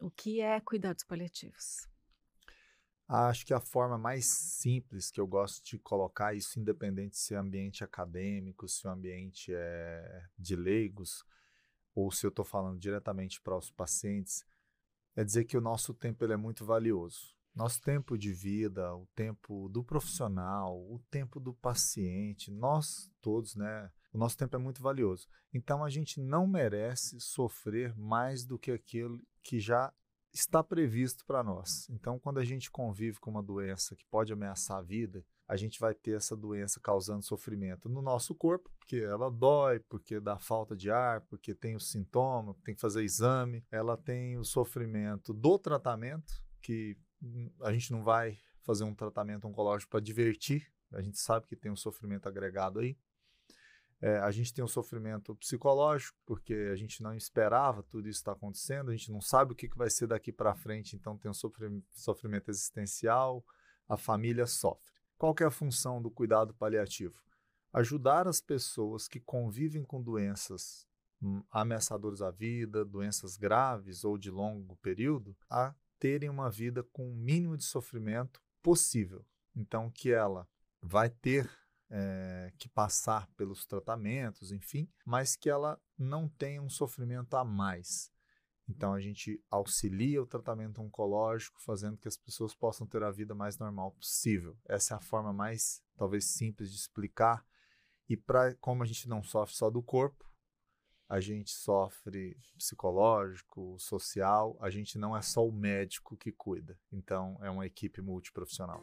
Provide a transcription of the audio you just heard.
O que é cuidados paliativos? Acho que a forma mais simples que eu gosto de colocar isso, independente se o é ambiente é acadêmico, se o ambiente é de leigos, ou se eu estou falando diretamente para os pacientes, é dizer que o nosso tempo ele é muito valioso. Nosso tempo de vida, o tempo do profissional, o tempo do paciente, nós todos, né? O nosso tempo é muito valioso. Então a gente não merece sofrer mais do que aquilo que já está previsto para nós. Então, quando a gente convive com uma doença que pode ameaçar a vida, a gente vai ter essa doença causando sofrimento no nosso corpo, porque ela dói, porque dá falta de ar, porque tem o sintoma, tem que fazer exame, ela tem o sofrimento do tratamento, que a gente não vai fazer um tratamento oncológico para divertir, a gente sabe que tem um sofrimento agregado aí. É, a gente tem um sofrimento psicológico, porque a gente não esperava tudo isso estar tá acontecendo, a gente não sabe o que, que vai ser daqui para frente, então tem um sofrimento, existencial, a família sofre. Qual que é a função do cuidado paliativo? Ajudar as pessoas que convivem com doenças hum, ameaçadoras à vida, doenças graves ou de longo período, a terem uma vida com o mínimo de sofrimento possível. Então, que ela vai ter é, que passar pelos tratamentos, enfim, mas que ela não tenha um sofrimento a mais. Então a gente auxilia o tratamento oncológico, fazendo que as pessoas possam ter a vida mais normal possível. Essa é a forma mais talvez simples de explicar. E para como a gente não sofre só do corpo, a gente sofre psicológico, social, a gente não é só o médico que cuida. Então é uma equipe multiprofissional.